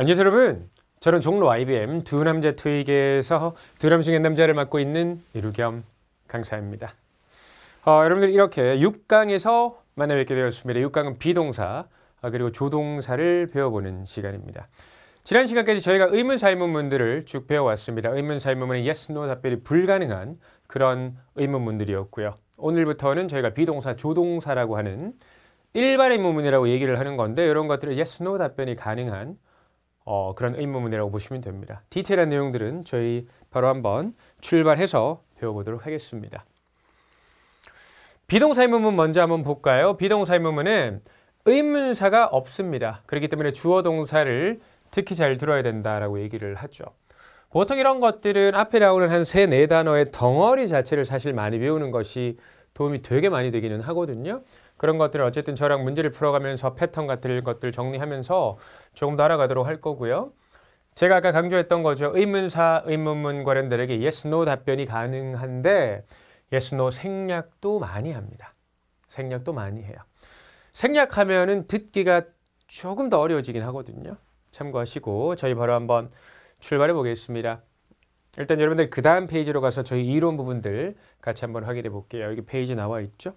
안녕하세요 여러분 저는 종로 IBM 두남자 트위에서 두남중의 남자를 맡고 있는 이루겸 강사입니다 어, 여러분들 이렇게 6강에서 만나 뵙게 되었습니다 6강은 비동사 아, 그리고 조동사를 배워보는 시간입니다 지난 시간까지 저희가 의문사 의문문들을 쭉 배워왔습니다 의문사 의문문은 yes, no 답변이 불가능한 그런 의문문들이었고요 오늘부터는 저희가 비동사, 조동사라고 하는 일반 의문문이라고 얘기를 하는 건데 이런 것들을 yes, no 답변이 가능한 어, 그런 의문문이라고 보시면 됩니다. 디테일한 내용들은 저희 바로 한번 출발해서 배워보도록 하겠습니다. 비동사 의문문 먼저 한번 볼까요? 비동사 의문문은 의문사가 없습니다. 그렇기 때문에 주어 동사를 특히 잘 들어야 된다라고 얘기를 하죠. 보통 이런 것들은 앞에 나오는 한 세 네 단어의 덩어리 자체를 사실 많이 배우는 것이 도움이 되게 많이 되기는 하거든요. 그런 것들은 어쨌든 저랑 문제를 풀어가면서 패턴 같은 것들 정리하면서 조금 더 알아가도록 할 거고요. 제가 아까 강조했던 거죠. 의문사, 의문문 관련들에게 yes, no 답변이 가능한데 yes, no 생략도 많이 합니다. 생략도 많이 해요. 생략하면은 듣기가 조금 더 어려워지긴 하거든요. 참고하시고 저희 바로 한번 출발해 보겠습니다. 일단 여러분들 그 다음 페이지로 가서 저희 이론 부분들 같이 한번 확인해 볼게요. 여기 페이지 나와 있죠?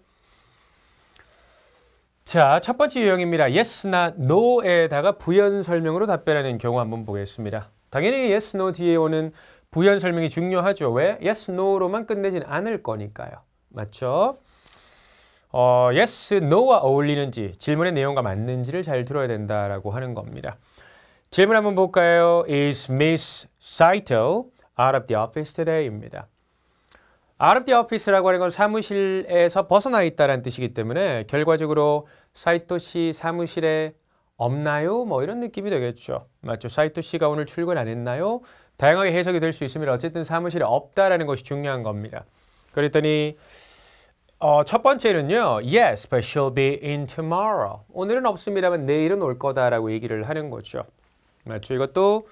자, 첫 번째 유형입니다. yes나 no에다가 부연 설명으로 답변하는 경우 한번 보겠습니다. 당연히 yes, no 뒤에 오는 부연 설명이 중요하죠. 왜? yes, no로만 끝내진 않을 거니까요. 맞죠? 어, yes, no와 어울리는지 질문의 내용과 맞는지를 잘 들어야 된다라고 하는 겁니다. 질문 한번 볼까요? Is Miss Saito out of the office today? 입니다. 아르디 오피스라고 하는 건 사무실에서 벗어나 있다는 뜻이기 때문에 결과적으로 사이토씨 사무실에 없나요? 뭐 이런 느낌이 되겠죠. 맞죠? 사이토씨가 오늘 출근 안 했나요? 다양하게 해석이 될 수 있습니다. 어쨌든 사무실에 없다라는 것이 중요한 겁니다. 그랬더니 어, 첫 번째는요. Yes, but she'll be in tomorrow. 오늘은 없습니다만 내일은 올 거다라고 얘기를 하는 거죠. 맞죠? 이것도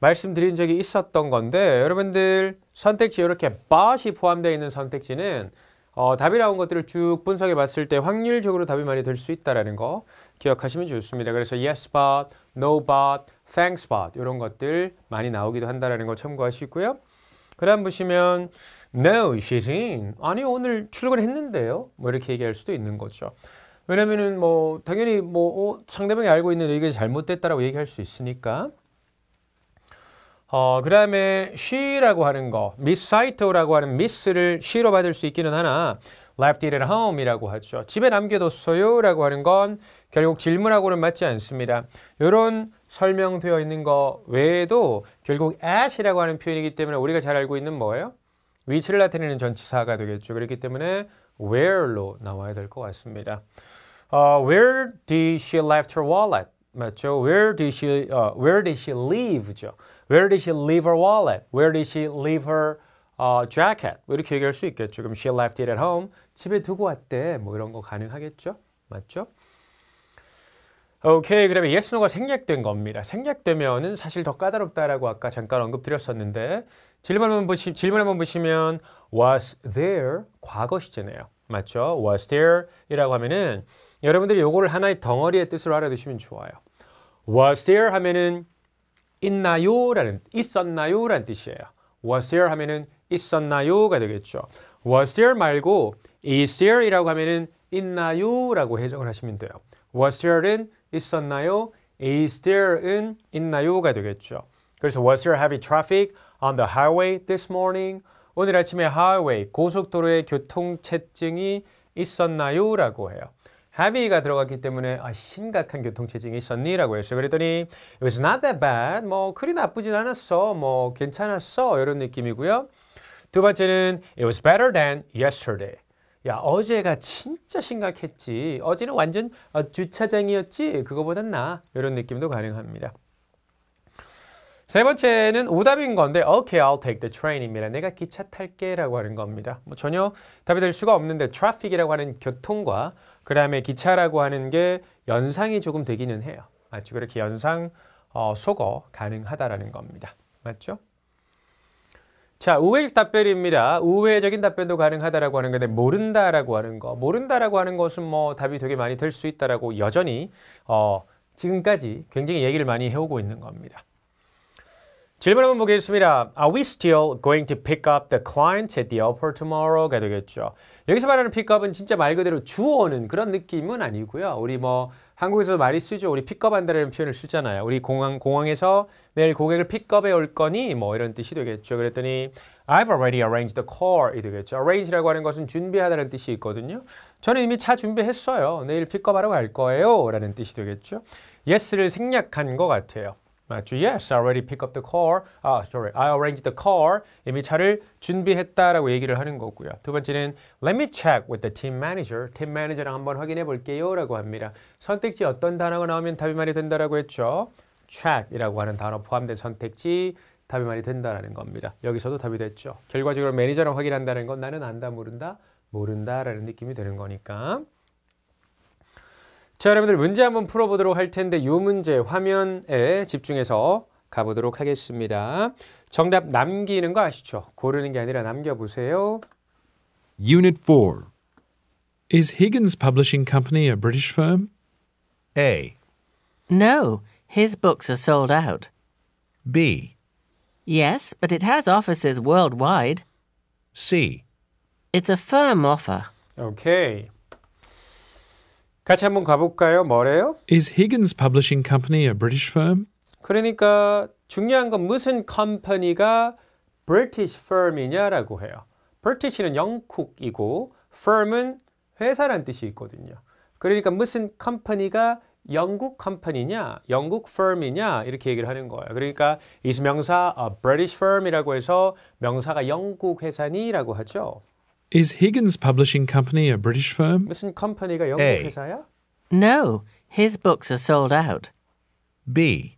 말씀드린 적이 있었던 건데 여러분들 선택지 이렇게 but이 포함되어 있는 선택지는 어, 답이 나온 것들을 쭉 분석해 봤을 때 확률적으로 답이 많이 될 수 있다는 거 기억하시면 좋습니다. 그래서 yes but, no but, thanks but 이런 것들 많이 나오기도 한다는 거 참고하시고요. 그 다음 보시면 No, she's in. 아니 오늘 출근했는데요. 뭐 이렇게 얘기할 수도 있는 거죠. 왜냐면은 뭐 당연히 뭐 어, 상대방이 알고 있는 이견 잘못됐다라고 얘기할 수 있으니까 어, 그 다음에 she라고 하는 거, miss Saito라고 하는 miss를 she로 받을 수 있기는 하나 left it at home이라고 하죠. 집에 남겨뒀어요 라고 하는 건 결국 질문하고는 맞지 않습니다. 이런 설명되어 있는 거 외에도 결국 at이라고 하는 표현이기 때문에 우리가 잘 알고 있는 뭐예요? 위치를 나타내는 전치사가 되겠죠. 그렇기 때문에 where로 나와야 될 것 같습니다. 어, where did she left her wallet? 맞죠? Where did she, uh, where did she leave죠. Where did she leave her wallet? Where did she leave her uh, jacket? 뭐 이렇게 얘기할 수 있겠죠. 그럼 she left it at home. 집에 두고 왔대. 뭐 이런 거 가능하겠죠. 맞죠? 오케이. 그러면 yes, no가 생략된 겁니다. 생략되면은 사실 더 까다롭다라고 아까 잠깐 언급드렸었는데 질문 한번 보시 질문 한번 보시면 was there 과거 시제네요. 맞죠? was there이라고 하면은 여러분들이 요거를 하나의 덩어리의 뜻으로 알아두시면 좋아요. was there 하면은 있나요라는 있었나요라는 뜻이에요. Was there 하면은 있었나요가 되겠죠. Was there 말고 is there이라고 하면은 있나요라고 해석을 하시면 돼요. Was there는 있었나요? Is there은 있나요가 되겠죠. 그래서 was there heavy traffic on the highway this morning? 오늘 아침에 highway 고속도로의 교통 체증이 있었나요? 라고 해요. have가 들어갔기 때문에 아, 심각한 교통체증이 있었니? 라고 했어요. 그랬더니 it was not that bad. 뭐 그리 나쁘진 않았어. 뭐 괜찮았어. 이런 느낌이고요. 두 번째는 it was better than yesterday. 야 어제가 진짜 심각했지. 어제는 완전 어, 주차장이었지. 그거보단 나. 이런 느낌도 가능합니다. 세 번째는 오답인 건데 Okay, I'll take the train입니다. 내가 기차 탈게 라고 하는 겁니다. 뭐 전혀 답이 될 수가 없는데 traffic이라고 하는 교통과 그 다음에 기차라고 하는 게 연상이 조금 되기는 해요. 맞죠? 그렇게 연상 어, 속어 가능하다라는 겁니다. 맞죠? 자, 우회적 답변입니다. 우회적인 답변도 가능하다라고 하는 건데 모른다라고 하는 거. 모른다라고 하는 것은 뭐 답이 되게 많이 될 수 있다라고 여전히 어, 지금까지 굉장히 얘기를 많이 해오고 있는 겁니다. 질문 한번 보겠습니다. Are we still going to pick up the c l i e n t at the airport tomorrow가 되겠죠. 여기서 말하는 p i c k u p 은 진짜 말 그대로 주워오는 그런 느낌은 아니고요. 우리 뭐 한국에서도 많이 쓰죠. 우리 픽업한다라는 표현을 쓰잖아요. 우리 공항 공항에서 내일 고객을 픽업해 올 거니 뭐 이런 뜻이 되겠죠. 그랬더니 I've already arranged the car이 되겠죠. arrange라고 하는 것은 준비하다는 뜻이 있거든요. 저는 이미 차 준비했어요. 내일 픽업하러 갈 거예요라는 뜻이 되겠죠. yes를 생략한 것 같아요. 맞죠? Yes, I already pick up the car. 아, sorry. I arranged the car. 이미 차를 준비했다라고 얘기를 하는 거고요. 두 번째는 Let me check with the team manager. 팀 매니저랑 한번 확인해 볼게요. 라고 합니다. 선택지 어떤 단어가 나오면 답이 많이 된다라고 했죠. check이라고 하는 단어 포함된 선택지 답이 많이 된다라는 겁니다. 여기서도 답이 됐죠. 결과적으로 매니저랑 확인한다는 건 나는 안다, 모른다, 모른다라는 느낌이 되는 거니까. 자 여러분들 문제 한번 풀어보도록 할 텐데 이 문제 화면에 집중해서 가보도록 하겠습니다. 정답 남기는 거 아시죠? 고르는 게 아니라 남겨보세요. Unit 4 Is Higgins Publishing Company a British firm? A. No, his books are sold out. B. Yes, but it has offices worldwide. C. It's a firm offer. Okay. 같이 한번 가볼까요? 뭐래요? Is Higgins Publishing Company a British firm? 그러니까 중요한 건 무슨 컴퍼니가 British firm이냐라고 해요. British는 영국이고 firm은 회사란 뜻이 있거든요. 그러니까 무슨 컴퍼니가 영국 컴퍼니냐, 영국 firm이냐 이렇게 얘기를 하는 거예요. 그러니까 이 명사 a British firm이라고 해서 명사가 영국 회사니라고 하죠. Is Higgins Publishing Company a British firm? A. No, his books are sold out. B.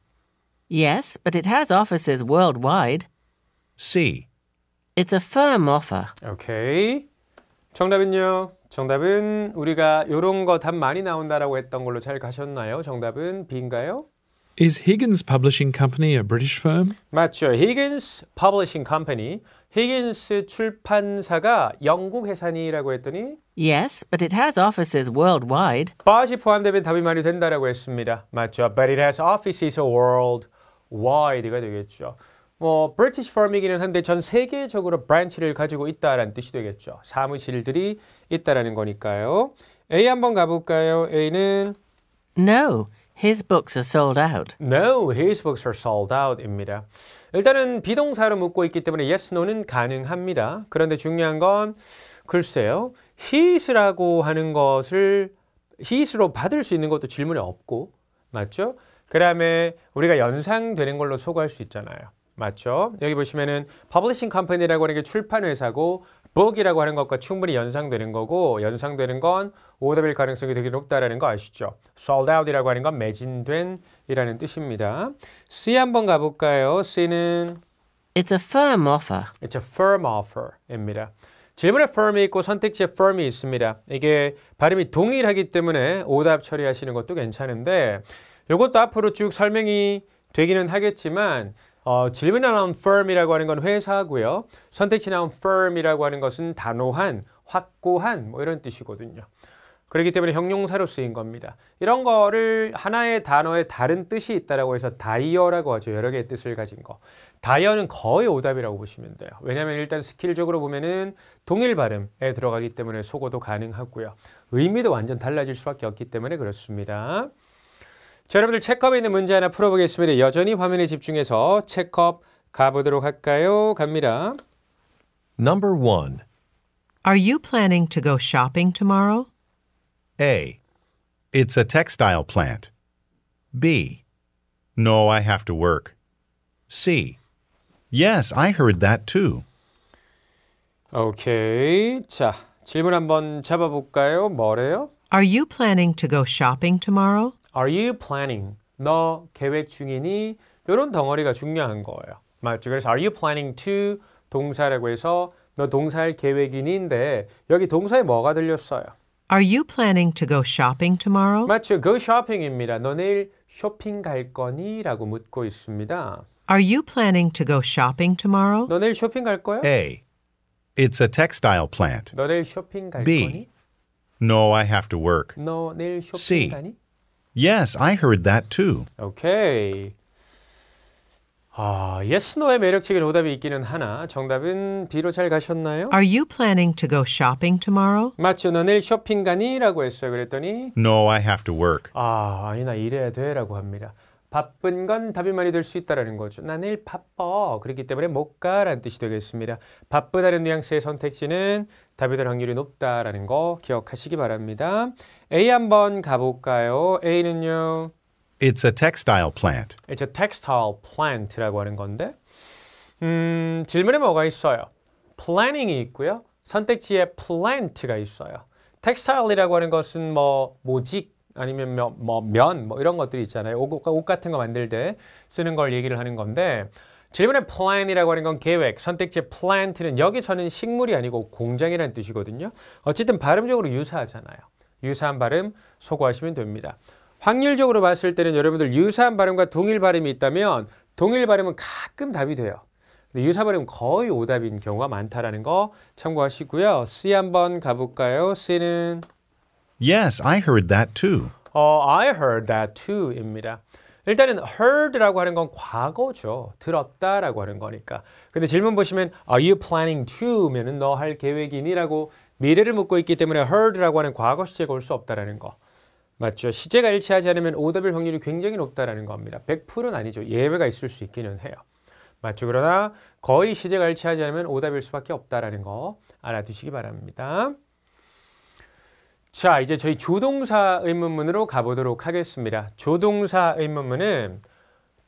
Yes, but it has offices worldwide. C. It's a firm offer. Okay. 정답은요. 정답은 우리가 요런 거 답 많이 나온다라고 했던 걸로 잘 가셨나요? 정답은 B인가요? Is Higgins Publishing Company a British firm? 맞죠. Higgins Publishing Company. 히긴스 출판사가 영국 회사니라고 했더니 Yes, but it has offices worldwide. b u 포함되면 답이 많이 된다라고 했습니다. 맞죠. But it has offices worldwide가 되겠죠. 뭐 British firm이기는 한데 전 세계적으로 브랜치를 가지고 있다라는 뜻이 되겠죠. 사무실들이 있다라는 거니까요. A 한번 가볼까요? A는 No. His books are sold out. No, his books are sold out입니다. 일단은 비동사로 묻고 있기 때문에 yes, no는 가능합니다. 그런데 중요한 건 글쎄요. his라고 하는 것을 his로 받을 수 있는 것도 질문에 없고 맞죠? 그 다음에 우리가 연상되는 걸로 소개할 수 있잖아요. 맞죠? 여기 보시면은 publishing company라고 하는 게 출판회사고 b o o 이라고 하는 것과 충분히 연상되는 거고 연상되는 건 오답일 가능성이 되게 높다라는 거 아시죠? sold out이라고 하는 건 매진된 이라는 뜻입니다. C 한번 가볼까요? C는 It's a firm offer. It's a firm offer입니다. 질문에 firm이 있고 선택지에 firm이 있습니다. 이게 발음이 동일하기 때문에 오답 처리하시는 것도 괜찮은데 이것도 앞으로 쭉 설명이 되기는 하겠지만 어, 질문한 나온 firm이라고 하는 건 회사고요. 선택지나 온 n firm이라고 하는 것은 단호한, 확고한 뭐 이런 뜻이거든요. 그렇기 때문에 형용사로 쓰인 겁니다. 이런 거를 하나의 단어에 다른 뜻이 있다라고 해서 다이어라고 하죠. 여러 개의 뜻을 가진 거. 다이어는 거의 오답이라고 보시면 돼요. 왜냐하면 일단 스킬적으로 보면은 동일 발음에 들어가기 때문에 속어도 가능하고요. 의미도 완전 달라질 수밖에 없기 때문에 그렇습니다. 자, 여러분들 체크업에 있는 문제 하나 풀어보겠습니다. 여전히 화면에 집중해서 체크업 가보도록 할까요? 갑니다. Number 1. Are you planning to go shopping tomorrow? A. It's a textile plant. B. No, I have to work. C. Yes, I heard that too. Okay. 자, 질문 한번 잡아볼까요? 뭐래요? Are you planning to go shopping tomorrow? Are you planning? 너 계획 중이니? 이런 덩어리가 중요한 거예요. 맞죠? 그래서 Are you planning to 동사라고 해서 너 동사할 계획이니인데 여기 동사에 뭐가 들렸어요? Are you planning to go shopping tomorrow? 맞죠? Go shopping입니다. 너 내일 쇼핑 갈 거니? 라고 묻고 있습니다. Are you planning to go shopping tomorrow? 너 내일 쇼핑 갈 거야? A. It's a textile plant. 너 내일 쇼핑 갈 B. 거니? No, I have to work. 너 내일 쇼핑 C. 가니? Yes, I heard that too. Okay. 아, yes, no의 매력적인 오답이 있기는 하나 정답은 B로 잘 가셨나요? Are you planning to go shopping tomorrow? 맞죠, 너 내일 쇼핑 가니? 라고 했어요. 그랬더니 No, I have to work. 아, 아니 나 일해야 돼라고 합니다. 바쁜 건 답이 많이 될 수 있다라는 거죠. 나내 바빠. 그렇기 때문에 못 가라는 뜻이 되겠습니다. 바쁘다는 뉘앙스의 선택지는 답이 될 확률이 높다라는 거 기억하시기 바랍니다. A 한번 가볼까요? A는요. It's a textile plant. It's a textile plant라고 하는 건데 음, 질문에 뭐가 있어요? planning이 있고요. 선택지에 plant가 있어요. textile이라고 하는 것은 뭐 모직 아니면 면, 뭐, 면, 뭐 이런 것들이 있잖아요. 옷, 옷 같은 거 만들 때 쓰는 걸 얘기를 하는 건데 질문에 plan이라고 하는 건 계획, 선택지 plant는 여기서는 식물이 아니고 공장이라는 뜻이거든요. 어쨌든 발음적으로 유사하잖아요. 유사한 발음 소고하시면 됩니다. 확률적으로 봤을 때는 여러분들 유사한 발음과 동일 발음이 있다면 동일 발음은 가끔 답이 돼요. 근데 유사 발음은 거의 오답인 경우가 많다라는 거 참고하시고요. C 한번 가볼까요? C는 Yes, I heard that too. 어, I heard that too입니다. 일단은 heard라고 하는 건 과거죠. 들었다라고 하는 거니까. 근데 질문 보시면 Are you planning to면은 너 할 계획이니라고 미래를 묻고 있기 때문에 heard라고 하는 과거 시제가 올 수 없다라는 거. 맞죠. 시제가 일치하지 않으면 오답일 확률이 굉장히 높다라는 겁니다. 100%는 아니죠. 예외가 있을 수 있기는 해요. 맞죠. 그러나 거의 시제가 일치하지 않으면 오답일 수밖에 없다라는 거 알아두시기 바랍니다. 자, 이제 저희 조동사 의문문으로 가보도록 하겠습니다. 조동사 의문문은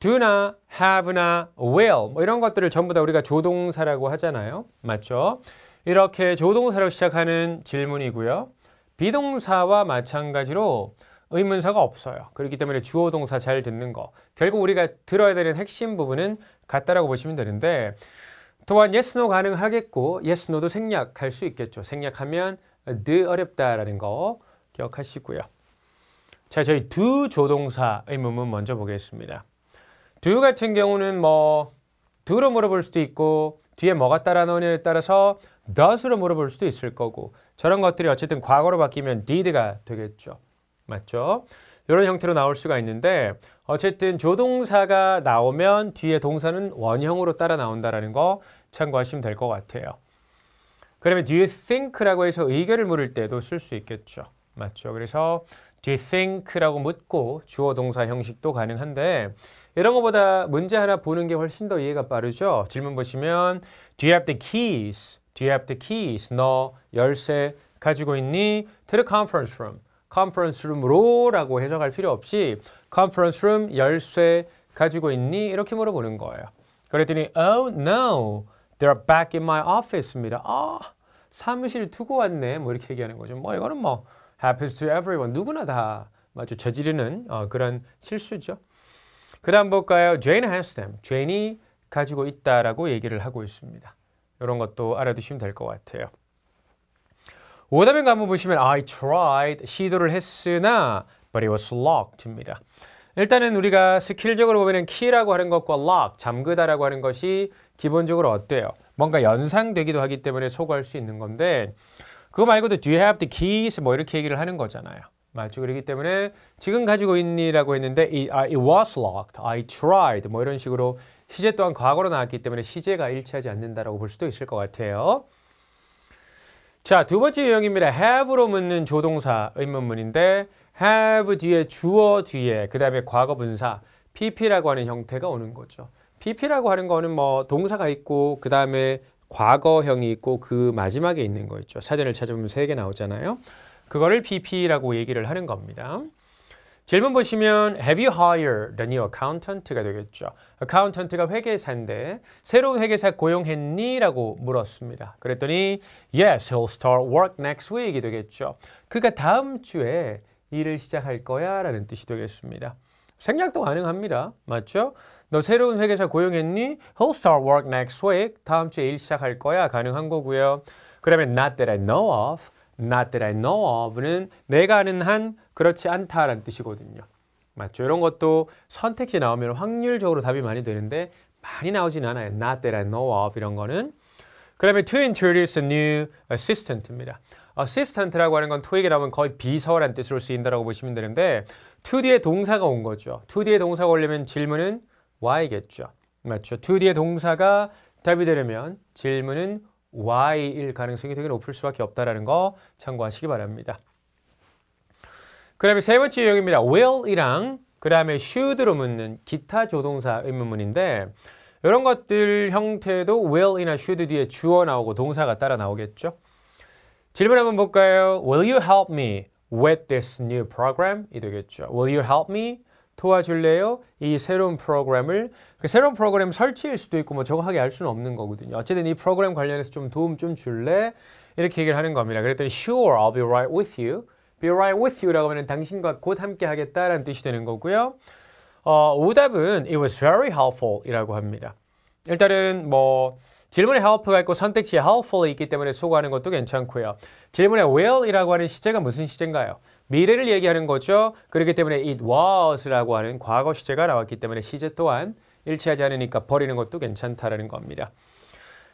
do나, have나, will 뭐 이런 것들을 전부 다 우리가 조동사라고 하잖아요. 맞죠? 이렇게 조동사로 시작하는 질문이고요. 비동사와 마찬가지로 의문사가 없어요. 그렇기 때문에 주어 동사 잘 듣는 거. 결국 우리가 들어야 되는 핵심 부분은 같다라고 보시면 되는데 또한 yes, no 가능하겠고 yes, no도 생략할 수 있겠죠. 생략하면 느 어렵다라는 거 기억하시고요. 자, 저희 두 조동사 의문문 먼저 보겠습니다. d 같은 경우는 뭐 d 로 물어볼 수도 있고 뒤에 뭐가 따라 나오냐에 따라서 does로 물어볼 수도 있을 거고 저런 것들이 어쨌든 과거로 바뀌면 did가 되겠죠. 맞죠? 이런 형태로 나올 수가 있는데 어쨌든 조동사가 나오면 뒤에 동사는 원형으로 따라 나온다라는 거 참고하시면 될 것 같아요. 그러면 do you think라고 해서 의견을 물을 때도 쓸 수 있겠죠. 맞죠? 그래서 do you think라고 묻고 주어 동사 형식도 가능한데 이런 것보다 문제 하나 보는 게 훨씬 더 이해가 빠르죠. 질문 보시면 do you have the keys? do you have the keys? 너 열쇠 가지고 있니? to the conference room. conference room로 라고 해석할 필요 없이 conference room 열쇠 가지고 있니? 이렇게 물어보는 거예요. 그랬더니 oh no They're back in my office입니다. 아, 사무실 두고 왔네. 뭐 이렇게 얘기하는 거죠. 뭐 이거는 뭐 happens to everyone. 누구나 다 맞죠. 저지르는 어, 그런 실수죠. 그 다음 볼까요? Jane has them. Jane이 가지고 있다라고 얘기를 하고 있습니다. 이런 것도 알아두시면 될 것 같아요. 오답인 가문 보시면 I tried 시도를 했으나 but it was locked입니다. 일단은 우리가 스킬적으로 보면 k 라고 하는 것과 lock 잠그다라고 하는 것이 기본적으로 어때요? 뭔가 연상되기도 하기 때문에 소거할 수 있는 건데 그거 말고도 do you have the keys 뭐 이렇게 얘기를 하는 거잖아요. 맞죠? 그렇기 때문에 지금 가지고 있니라고 했는데 it, 아, it was locked, I tried 뭐 이런 식으로 시제 또한 과거로 나왔기 때문에 시제가 일치하지 않는다라고 볼 수도 있을 것 같아요. 자, 두 번째 유형입니다. have로 묻는 조동사 의문문인데 have 뒤에 주어 뒤에 그 다음에 과거 분사 pp라고 하는 형태가 오는 거죠. BP라고 하는 거는 뭐 동사가 있고 그 다음에 과거형이 있고 그 마지막에 있는 거 있죠. 사전을 찾아보면 세 개 나오잖아요. 그거를 BP라고 얘기를 하는 겁니다. 질문 보시면 Have you hired a new accountant가 되겠죠. accountant가 회계사인데 새로운 회계사 고용했니? 라고 물었습니다. 그랬더니 Yes, he'll start work next week이 되겠죠. 그가 다음 주에 일을 시작할 거야 라는 뜻이 되겠습니다. 생략도 가능합니다. 맞죠? 너 새로운 회계사 고용했니? He'll start work next week. 다음 주에 일 시작할 거야. 가능한 거고요. 그러면 not that I know of, not that I know of는 내가 아는 한 그렇지 않다라는 뜻이거든요. 맞죠? 이런 것도 선택지 나오면 확률적으로 답이 많이 되는데 많이 나오진 않아요. Not that I know of 이런 거는. 그러면 to introduce a new assistant입니다. assistant라고 하는 건 토익에 나오면 거의 비서라는 뜻으로 쓰인다고 보시면 되는데 to 뒤에 동사가 온 거죠. to 뒤에 동사가 오려면 질문은 why겠죠. 맞죠? t 뒤의 동사가 답이 되려면 질문은 why일 가능성이 되게 높을 수밖에 없다는 거 참고하시기 바랍니다. 그 다음에 세 번째 유형입니다. will이랑 그 다음에 should로 묻는 기타 조동사 의문문인데 이런 것들 형태도 will이나 should 뒤에 주어 나오고 동사가 따라 나오겠죠. 질문 한번 볼까요? Will you help me with this new program? 이 되겠죠. Will you help me 도와줄래요? 이 새로운 프로그램을 그 새로운 프로그램 설치일 수도 있고 뭐 정확하게 알 수는 없는 거거든요. 어쨌든 이 프로그램 관련해서 좀 도움 좀 줄래? 이렇게 얘기를 하는 겁니다. 그랬더니 sure I'll be right with you. be right with you라고 하면 당신과 곧 함께 하겠다라는 뜻이 되는 거고요. 어, 오답은 it was very helpful 이라고 합니다. 일단은 뭐 질문에 help가 있고 선택지에 helpful이 있기 때문에 소거하는 것도 괜찮고요. 질문에 will이라고 하는 시제가 무슨 시제인가요? 미래를 얘기하는 거죠. 그렇기 때문에 it was라고 하는 과거 시제가 나왔기 때문에 시제 또한 일치하지 않으니까 버리는 것도 괜찮다라는 겁니다.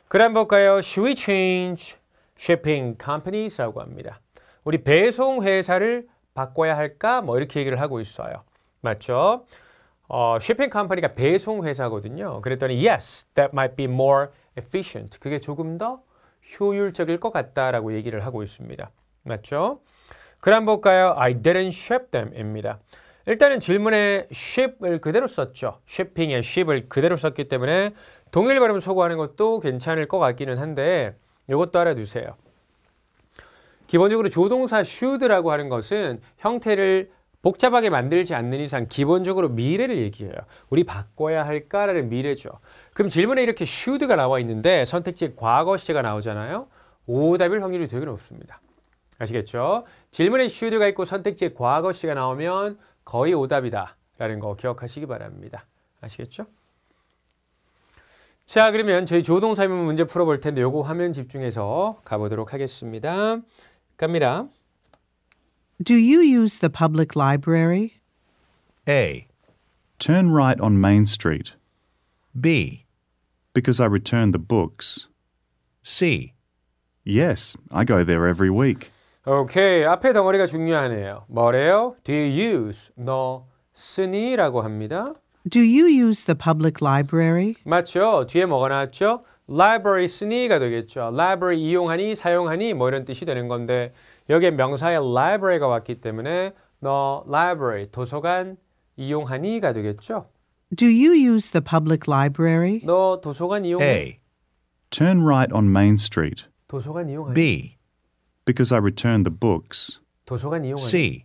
그럼 볼까요? Should we change shipping companies라고 합니다. 우리 배송 회사를 바꿔야 할까? 뭐 이렇게 얘기를 하고 있어요. 맞죠? 어, shipping company가 배송 회사거든요. 그랬더니 yes, that might be more efficient. 그게 조금 더 효율적일 것 같다라고 얘기를 하고 있습니다. 맞죠? 그럼 볼까요? I didn't ship them입니다. 일단은 질문에 ship을 그대로 썼죠. shipping에 ship을 그대로 썼기 때문에 동일 발음 소구하는 것도 괜찮을 것 같기는 한데 이것도 알아두세요. 기본적으로 조동사 should라고 하는 것은 형태를 복잡하게 만들지 않는 이상 기본적으로 미래를 얘기해요. 우리 바꿔야 할까라는 미래죠. 그럼 질문에 이렇게 should가 나와 있는데 선택지에 과거 시제가 나오잖아요. 오답일 확률이 되게 높습니다. 아시겠죠? 질문에 should가 있고 선택지에 과거 시가 나오면 거의 오답이다 라는 거 기억하시기 바랍니다. 아시겠죠? 자 그러면 저희 조동사면 문제 풀어볼 텐데 요거 화면 집중해서 가보도록 하겠습니다. 갑니다. Do you use the public library? A. Turn right on Main Street. B. Because I return the books. C. Yes, I go there every week. 오케이. 앞에 덩어리가 중요하네요. 뭐래요? Do you use? 너 쓰니? 라고 합니다. Do you use the public library? 맞죠. 뒤에 뭐가 나왔죠? library 쓰니가 되겠죠. library 이용하니, 사용하니 뭐 이런 뜻이 되는 건데 여기에 명사에 library가 왔기 때문에 너 library, 도서관 이용하니가 되겠죠. Do you use the public library? 너 도서관 이용하니? A. Turn right on Main Street. 도서관 이용하니? B. because I return the books. 도서관 이용하기. C.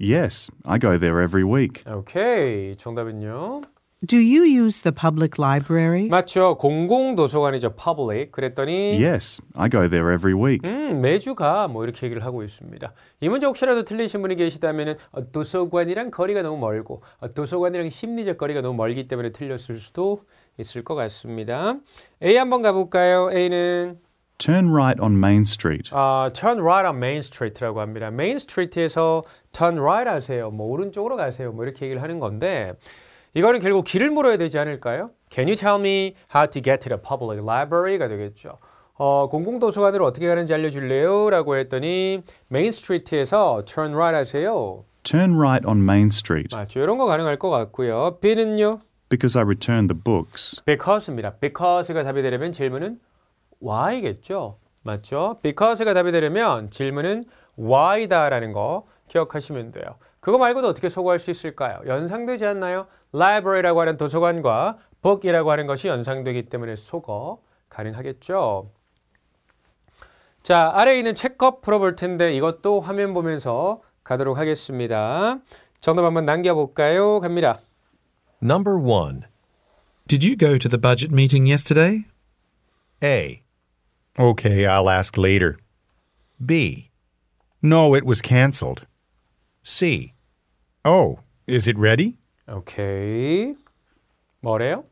Yes, I go there every week. 오케이. 정답은요. Do you use the public library? 맞죠. 공공 도서관이죠. public. 그랬더니 Yes, I go there every week. 음, 매주가 뭐 이렇게 얘기를 하고 있습니다. 이 문제 혹시라도 틀리신 분이 계시다면은 어, 도서관이랑 거리가 너무 멀고 어, 도서관이랑 심리적 거리가 너무 멀기 때문에 틀렸을 수도 있을 것 같습니다. A 한번 가 볼까요? A는 turn right on Main Street. 아, turn right on Main Street라고 합니다. Main Street에서 turn right 하세요. 뭐 오른쪽으로 가세요. 뭐 이렇게 얘기를 하는 건데 이거는 결국 길을 물어야 되지 않을까요? Can you tell me how to get to the public library가 되겠죠. 어, 공공도서관으로 어떻게 가는지 알려줄래요? 라고 했더니 Main Street에서 turn right 하세요. Turn right on Main Street. 맞죠. 이런 거 가능할 것 같고요. B는요? Because I returned the books. Because입니다. Because가 답이 되려면 질문은 why겠죠. 맞죠? because가 답이 되려면 질문은 why다라는 거 기억하시면 돼요. 그거 말고도 어떻게 소구할 수 있을까요? 연상되지 않나요? library라고 하는 도서관과 book이라고 하는 것이 연상되기 때문에 소거 가능하겠죠. 자, 아래에 있는 책컵 풀어볼 텐데 이것도 화면 보면서 가도록 하겠습니다. 정답 한번 남겨볼까요? 갑니다. Number 1. Did you go to the budget meeting yesterday? A. Okay, I'll ask later. B. No, it was cancelled. C. Oh, is it ready? Okay. 뭐래요?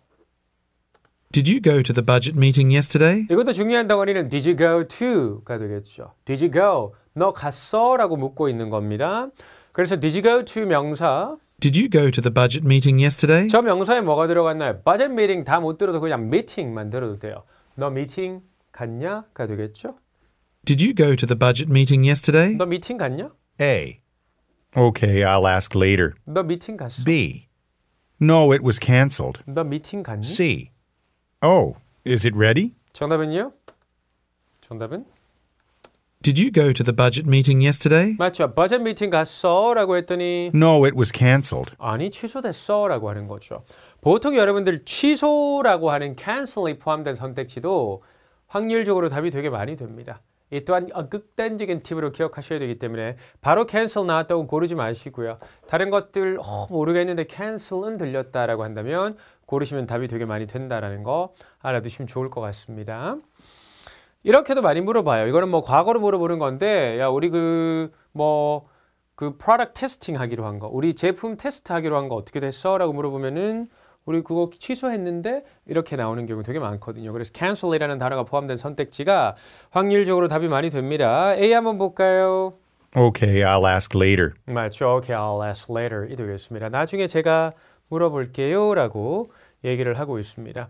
Did you go to the budget meeting yesterday? 이것도 중요한 덩어는 did you go to가 되겠죠. Did you go? 너 갔어? 라고 묻고 있는 겁니다. 그래서 did you go to 명사 Did you go to the budget meeting yesterday? 저 명사에 뭐가 들어갔나요? budget meeting 다 못 들어도 그냥 meeting만 들어도 돼요. 너 meeting 갔냐가 되겠죠. Did you go to the budget meeting yesterday? 너 미팅 갔냐? A. Okay, I'll ask later. 너 미팅 갔어? B. No, it was cancelled. 너 미팅 갔니? C. Oh, is it ready? 정답은요? 정답은 Did you go to the budget meeting yesterday? 맞죠. budget meeting 갔어라고 했더니 No, it was cancelled. 아니, 취소됐어라고 하는 거죠. 보통 여러분들 취소라고 하는 cancel이 포함된 선택지도 확률적으로 답이 되게 많이 됩니다. 이 또한 극단적인 팁으로 기억하셔야 되기 때문에 바로 cancel 나왔다고 고르지 마시고요. 다른 것들 어, 모르겠는데 cancel은 들렸다라고 한다면 고르시면 답이 되게 많이 된다라는 거 알아두시면 좋을 것 같습니다. 이렇게도 많이 물어봐요. 이거는 뭐 과거로 물어보는 건데 야 우리 그 뭐 그 프로덕트 테스팅 하기로 한 거, 우리 제품 테스트 하기로 한 거 어떻게 됐어? 라고 물어보면은 우리 그거 취소했는데 이렇게 나오는 경우 되게 많거든요. 그래서 cancel이라는 단어가 포함된 선택지가 확률적으로 답이 많이 됩니다. A 한번 볼까요? Okay, I'll ask later. 맞죠. Okay, I'll ask later. 이 되겠습니다. 나중에 제가 물어볼게요. 라고 얘기를 하고 있습니다.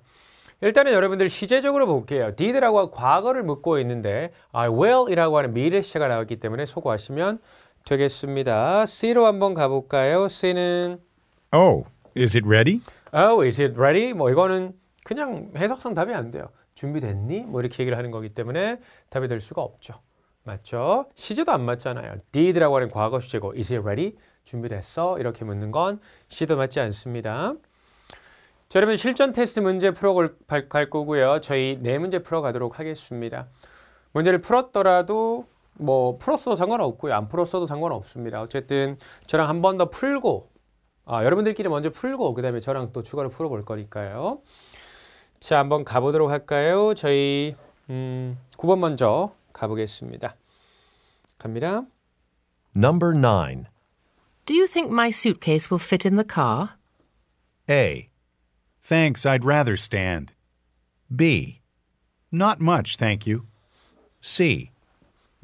일단은 여러분들 시제적으로 볼게요. did라고 과거를 묻고 있는데 I will이라고 하는 미래 시제가 나왔기 때문에 소고하시면 되겠습니다. C로 한번 가볼까요? C는 Oh, is it ready? Oh, is it ready? 뭐 이거는 그냥 해석상 답이 안 돼요. 준비됐니? 뭐 이렇게 얘기를 하는 거기 때문에 답이 될 수가 없죠. 맞죠? 시제도 안 맞잖아요. did라고 하는 과거 시제고 is it ready? 준비됐어? 이렇게 묻는 건 시도 맞지 않습니다. 자, 여러분 실전 테스트 문제 풀어갈 거고요. 저희 네 문제 풀어가도록 하겠습니다. 문제를 풀었더라도 뭐 풀었어도 상관없고요. 안 풀었어도 상관없습니다. 어쨌든 저랑 한 번 더 풀고 아, 여러분들끼리 먼저 풀고 그 다음에 저랑 또 추가로 풀어볼 거니까요. 자, 한번 가보도록 할까요? 저희 음, 9번 먼저 가보겠습니다. 갑니다. Number 9. Do you think my suitcase will fit in the car? A. Thanks, I'd rather stand. B. Not much, thank you. C.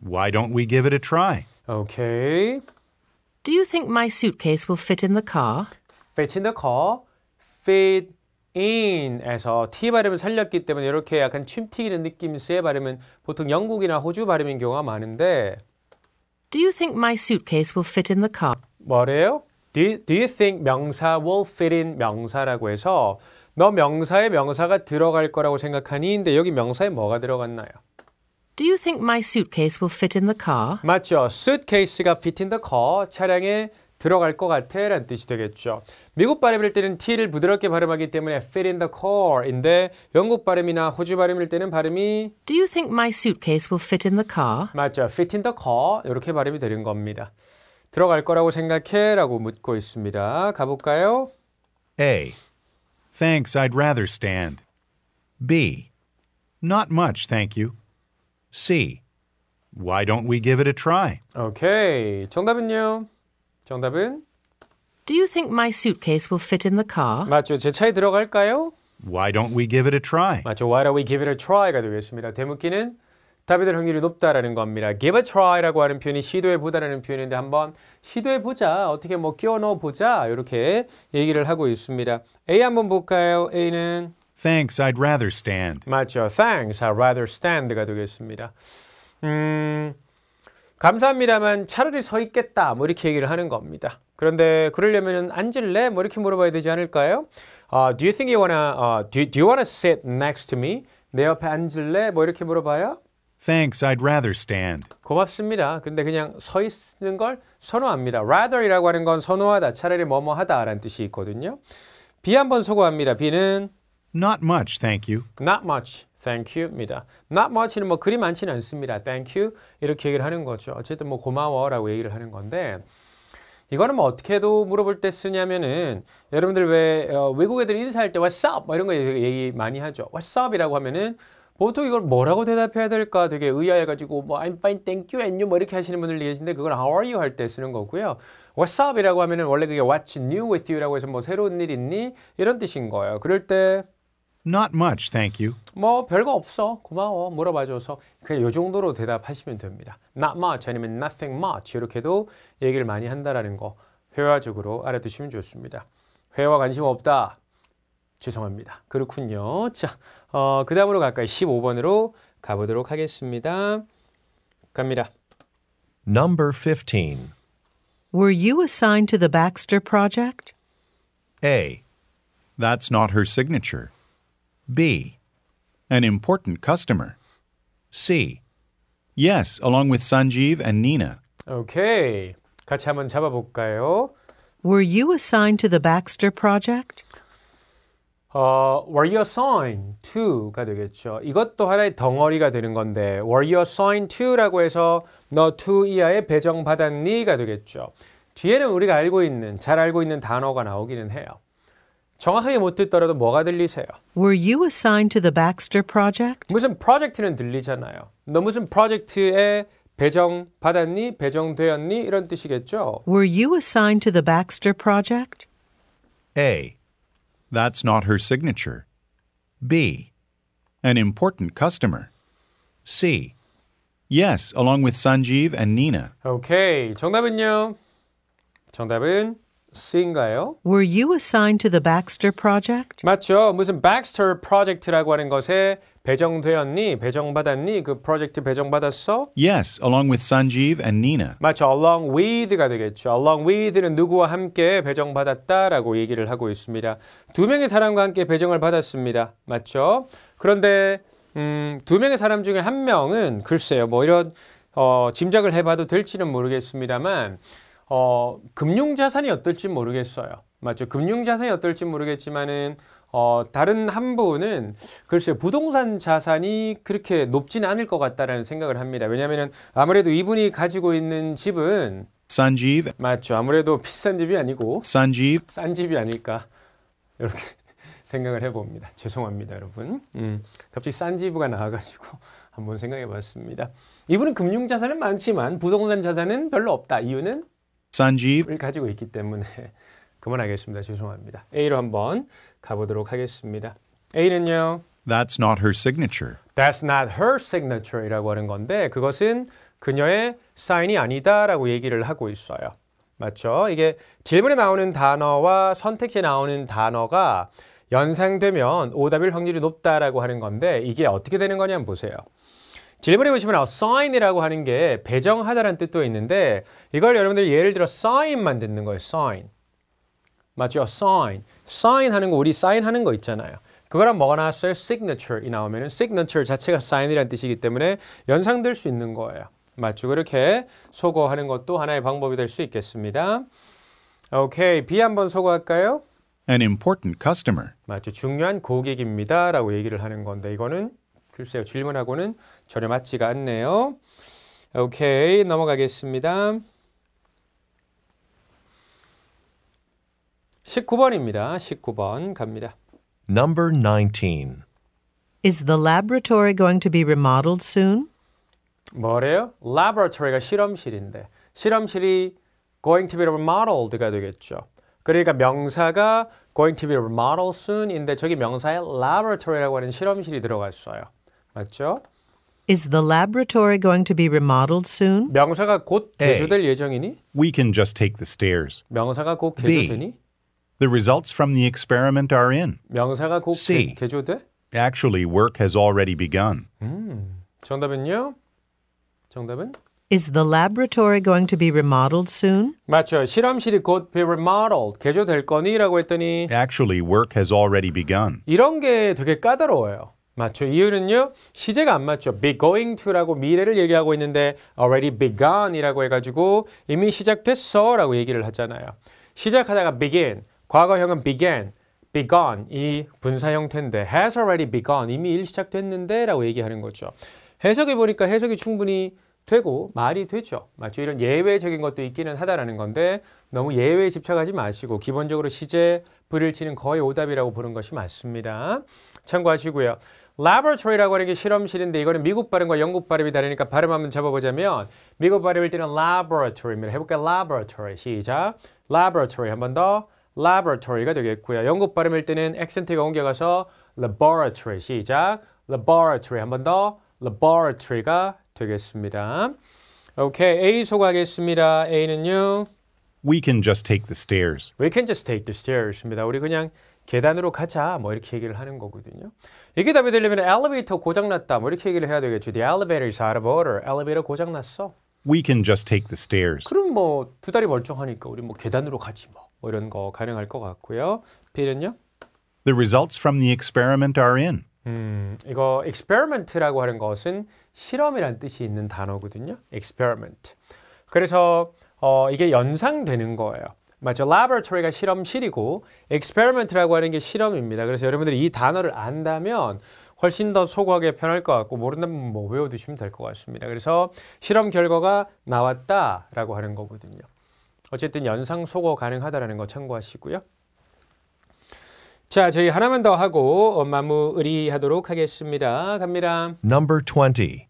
Why don't we give it a try? Okay. Do you think my suitcase will fit in the car? Fit in the car. Fit in에서 t 발음을 살렸기 때문에 이렇게 약간 침 튀기는 느낌의 발음은 보통 영국이나 호주 발음인 경우가 많은데 Do you think my suitcase will fit in the car? 뭐래요? Do do you think 명사 will fit in 명사라고 해서 너 명사에 명사가 들어갈 거라고 생각하니? 근데 여기 명사에 뭐가 들어갔나요? Do you think my suitcase will fit in the car? 맞죠. suitcase가 fit in the car. 차량에 들어갈 것 같아 라는 뜻이 되겠죠. 미국 발음일 때는 t를 부드럽게 발음하기 때문에 fit in the car인데 영국 발음이나 호주 발음일 때는 발음이 Do you think my suitcase will fit in the car? 맞죠. fit in the car 이렇게 발음이 되는 겁니다. 들어갈 거라고 생각해 라고 묻고 있습니다. 가볼까요? A. Thanks, I'd rather stand. B. Not much, thank you. C. Why don't we give it a try? Okay. 정답은요? 정답은 Do you think my suitcase will fit in the car? 맞죠. 제 차에 들어갈까요? Why don't we give it a try? 맞죠. Why don't we give it a try가 되겠습니다. 대묻기는 답이 될 확률이 높다라는 겁니다. give a try라고 하는 표현이 시도해보다라는 표현인데 한번 시도해보자, 어떻게 뭐 끼워 넣어보자 이렇게 얘기를 하고 있습니다. A 한번 볼까요? A는 Thanks, I'd rather stand. 맞죠. Thanks, I'd rather stand가 되겠습니다. 음, 감사합니다만 차라리 서 있겠다 뭐 이렇게 얘기를 하는 겁니다. 그런데 그러려면 앉을래? 뭐 이렇게 물어봐야 되지 않을까요? Uh, do you think you wanna, uh, do, do you wanna sit next to me? 내 옆에 앉을래? 뭐 이렇게 물어봐요? Thanks, I'd rather stand. 고맙습니다. 근데 그냥 서 있는 걸 선호합니다. rather이라고 하는 건 선호하다, 차라리 뭐뭐하다라는 뜻이 있거든요. 비 한번 소개합니다. 비는 Not much, thank you. Not much. Thank you입니다. Not much는 뭐 그리 많지는 않습니다. Thank you 이렇게 얘기를 하는 거죠. 어쨌든 뭐 고마워라고 얘기를 하는 건데 이거는 뭐 어떻게도 물어볼 때 쓰냐면은 여러분들 왜 어, 외국 애들 인사할 때 What's up? 뭐 이런 거 얘기 많이 하죠. What's up이라고 하면은 보통 이걸 뭐라고 대답해야 될까 되게 의아해가지고 뭐 I'm fine, thank you, and you 뭐 이렇게 하시는 분들 계신데 그걸 How are you 할 때 쓰는 거고요. What's up이라고 하면은 원래 그게 What's new with you라고 해서 뭐 새로운 일 있니 이런 뜻인 거예요. 그럴 때 Not much, thank you. 뭐 별거 없어. 고마워. 물어봐줘서 그냥 요 정도로 대답하시면 됩니다. Not much 아니면 nothing much 이렇게도 얘기를 많이 한다라는 거 회화적으로 알아두시면 좋습니다. 회화 관심 없다. 죄송합니다. 그렇군요. 자, 어, 그 다음으로 가까이 15번으로 가보도록 하겠습니다. 갑니다. Number 15. Were you assigned to the Baxter project? A. That's not her signature. B. An important customer. C. Yes, along with Sanjeev and Nina. Okay. 같이 한번 잡아볼까요? Were you assigned to the Baxter project? 어, were you assigned to가 되겠죠. 이것도 하나의 덩어리가 되는 건데 were you assigned to라고 해서 너 to 이하에 배정받았니가 되겠죠. 뒤에는 우리가 알고 있는 잘 알고 있는 단어가 나오기는 해요. 정확하게 못 듣더라도 뭐가 들리세요? Were you assigned to the Baxter project? 무슨 프로젝트는 들리잖아요. 너 무슨 프로젝트에 배정 받았니? 배정되었니? 이런 뜻이겠죠. Were you assigned to the Baxter project? A. That's not her signature. B. An important customer. C. Yes, along with Sanjeev and Nina. 오케이. Okay, 정답은요? 정답은 C인가요? Were you assigned to the Baxter Project? 맞죠. 무슨 Baxter Project라고 하는 것에 배정되었니? 배정받았니? 그 프로젝트 배정받았어? Yes, along with Sanjeev and Nina. 맞죠. along with가 되겠죠. along with는 누구와 함께 배정받았다라고 얘기를 하고 있습니다. 두 명의 사람과 함께 배정을 받았습니다. 맞죠? 그런데 음, 두 명의 사람 중에 한 명은 글쎄요. 뭐 이런 어, 짐작을 해 봐도 될지는 모르겠습니다만 어, 금융자산이 어떨지 모르겠어요. 맞죠? 금융자산이 어떨지 모르겠지만은 어, 다른 한 분은 글쎄 부동산 자산이 그렇게 높진 않을 것 같다라는 생각을 합니다. 왜냐하면 아무래도 이분이 가지고 있는 집은 산집 맞죠. 아무래도 비싼 집이 아니고 산집 싼 집이 아닐까 이렇게 생각을 해봅니다. 죄송합니다, 여러분. 음, 갑자기 싼지브가 나와가지고 한번 생각해봤습니다. 이분은 금융자산은 많지만 부동산 자산은 별로 없다. 이유는 산집을 가지고 있기 때문에 그만하겠습니다. 죄송합니다. A로 한번 가보도록 하겠습니다. A는요. That's not her signature. That's not her signature이라고 하는 건데 그것은 그녀의 사인이 아니다라고 얘기를 하고 있어요. 맞죠? 이게 질문에 나오는 단어와 선택지에 나오는 단어가 연상되면 오답일 확률이 높다라고 하는 건데 이게 어떻게 되는 거냐 보세요. 질문해 보시면 assign이라고 아, 하는 게 배정하다라는 뜻도 있는데 이걸 여러분들이 예를 들어 sign 만듣는 거예요. sign. 맞죠? sign. sign 하는 거 우리 sign 하는 거 있잖아요. 그거랑 뭐가 나왔어요? signature이 나오면 은 signature 자체가 sign이라는 뜻이기 때문에 연상될 수 있는 거예요. 맞죠? 그렇게 소거하는 것도 하나의 방법이 될 수 있겠습니다. 오케이. B 한번 소거할까요? An important customer. 맞죠. 중요한 고객입니다라고 얘기를 하는 건데 이거는 글쎄요. 질문하고는 전혀 맞지가 않네요. 오케이. 넘어가겠습니다. 19번입니다. 19번 갑니다. Number 19. Is the laboratory going to be remodeled soon? 뭐래요? laboratory가 실험실인데 실험실이 going to be remodeled가 되겠죠. 그러니까 명사가 going to be remodeled soon인데 저기 명사에 laboratory라고 하는 실험실이 들어갔어요. 맞죠? Is the laboratory going to be remodeled soon? 명사가 곧 개조될 예정이니? We can just take the stairs. 명사가 곧 개조되니? The results from the experiment are in. 명사가 곧 C. 개조돼? Actually, work has already begun. 음, 정답은요? 정답은? Is the laboratory going to be remodeled soon? 맞죠. 실험실이 곧 be remodeled, 개조될 거니라고 했더니 Actually, work has already begun. 이런 게 되게 까다로워요. 맞죠. 이유는요. 시제가 안 맞죠. be going to라고 미래를 얘기하고 있는데 already begun이라고 해가지고 이미 시작됐어 라고 얘기를 하잖아요. 시작하다가 begin, 과거형은 began, begun 이 분사 형태인데 has already begun 이미 일 시작됐는데 라고 얘기하는 거죠. 해석해 보니까 해석이 충분히 되고 말이 되죠. 맞죠? 이런 예외적인 것도 있기는 하다라는 건데 너무 예외에 집착하지 마시고 기본적으로 시제 불일치는 거의 오답이라고 보는 것이 맞습니다. 참고하시고요. laboratory라고 하는 게 실험실인데 이거는 미국 발음과 영국 발음이 다르니까 발음 한번 잡아보자면 미국 발음일 때는 laboratory입니다. 해볼까요? laboratory 시작 laboratory 한 번더 laboratory가 되겠고요. 영국 발음일 때는 액센트가 옮겨가서 laboratory 시작 laboratory 한 번더 laboratory가 되겠습니다. 오케이 A 소개하겠습니다. A는요. We can just take the stairs. We can just take the stairs입니다. 우리 그냥 계단으로 가자 뭐 이렇게 얘기를 하는 거거든요. 이게 답이 되려면 엘리베이터 고장났다 뭐 이렇게 얘기를 해야 되겠죠. The elevator is out of order. 엘리베이터 고장났어. We can just take the stairs. 그럼 뭐 두 다리 멀쩡하니까 우리 뭐 계단으로 가지 뭐, 뭐 이런 거 가능할 것 같고요. 필은요? The results from the experiment are in. 음, 이거 experiment라고 하는 것은 실험이란 뜻이 있는 단어거든요. experiment. 그래서 어, 이게 연상되는 거예요. 맞죠. laboratory가 실험실이고 experiment라고 하는 게 실험입니다. 그래서 여러분들이 이 단어를 안다면 훨씬 더 소구하기 편할 것 같고 모른다면 뭐 외워두시면 될 것 같습니다. 그래서 실험 결과가 나왔다라고 하는 거거든요. 어쨌든 연상 소거 가능하다라는 거 참고하시고요. 자, 저희 하나만 더 하고 마무리하도록 하겠습니다. 갑니다. Number 20.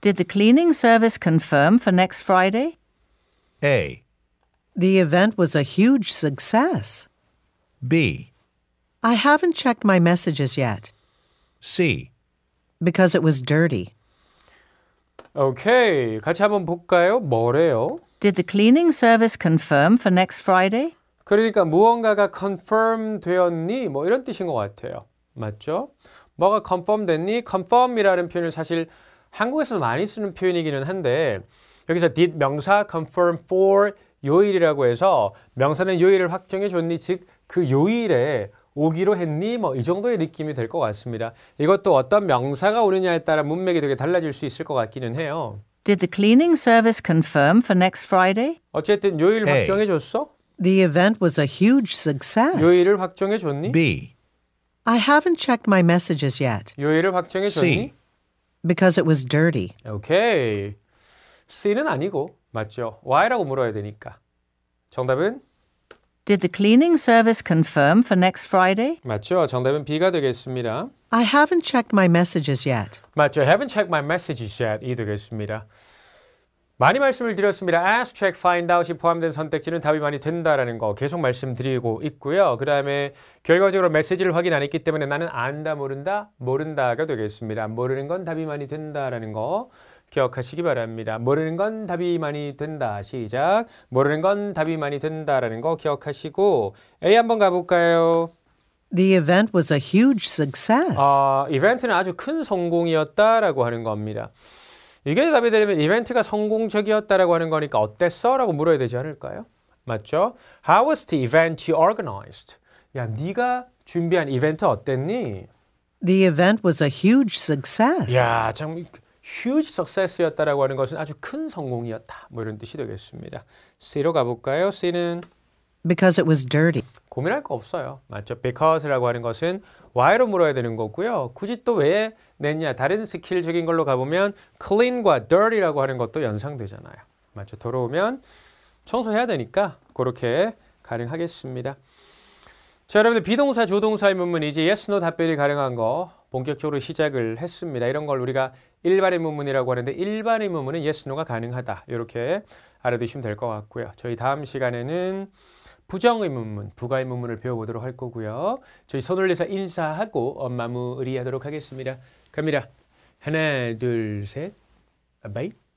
Did the cleaning service confirm for next Friday? A. The event was a huge success. B. I haven't checked my messages yet. C. Because it was dirty. Okay, 같이 한번 볼까요? 뭐래요? Did the cleaning service confirm for next Friday? 그러니까 무언가가 confirm 되었니? 뭐 이런 뜻인 것 같아요. 맞죠? 뭐가 confirm 됐니? confirm이라는 표현을 사실 한국에서 많이 쓰는 표현이기는 한데 여기서 did 명사 confirm for 요일이라고 해서 명사는 요일을 확정해 줬니 즉 그 요일에 오기로 했니 뭐 이 정도의 느낌이 될것 같습니다. 이것도 어떤 명사가 오느냐에 따라 문맥이 되게 달라질 수 있을 것 같기는 해요. Did the cleaning service confirm for next Friday? 어쨌든 요일 확정해 줬어? The event was a huge success. 요일을 확정해 줬니? B. I haven't checked my messages yet. 요일을 확정해 줬니? C. Because it was dirty. 오케이. Okay. C는 아니고 맞죠. why라고 물어야 되니까. 정답은 Did the cleaning service confirm for next Friday? 맞죠. 정답은 B가 되겠습니다. I haven't checked my messages yet. 맞죠. haven't checked my messages yet 이 되겠습니다. 많이 말씀을 드렸습니다. ask, check, find out이 포함된 선택지는 답이 많이 된다라는 거 계속 말씀드리고 있고요. 그 다음에 결과적으로 메시지를 확인 안 했기 때문에 나는 안다, 모른다, 모른다가 되겠습니다. 모르는 건 답이 많이 된다라는 거 기억하시기 바랍니다. 모르는 건 답이 많이 된다. 시작. 모르는 건 답이 많이 된다라는 거 기억하시고 A 한번 가볼까요? The event was a huge success. 아, 이벤트는 아주 큰 성공이었다라고 하는 겁니다. 이게 답이 되면 이벤트가 성공적이었다라고 하는 거니까 어땠어라고 물어야 되지 않을까요? 맞죠? How was the event organized? 야, 네가 준비한 이벤트 어땠니? The event was a huge success. 야, 참 huge success였다라고 하는 것은 아주 큰 성공이었다. 뭐 이런 뜻이 되겠습니다. C로 가볼까요? C는 because it was dirty. 고민할 거 없어요. 맞죠? because라고 하는 것은 why로 물어야 되는 거고요. 굳이 또 왜 냈냐? 다른 스킬적인 걸로 가보면 clean과 dirty라고 하는 것도 연상되잖아요. 맞죠? 돌아오면 청소해야 되니까 그렇게 가능하겠습니다. 자, 여러분들 비동사, 조동사의 문문 이제 yes, no 답변이 가능한 거 본격적으로 시작을 했습니다. 이런 걸 우리가 일반의 문문이라고 하는데 일반의 문문은 yes, no가 가능하다. 이렇게 알아두시면 될 것 같고요. 저희 다음 시간에는 부정의 문문, 부가의 문문을 배워보도록 할 거고요. 저희 손 올려서 인사하고 엄마 무리하도록 하겠습니다. 갑니다. 하나, 둘, 셋. 바이.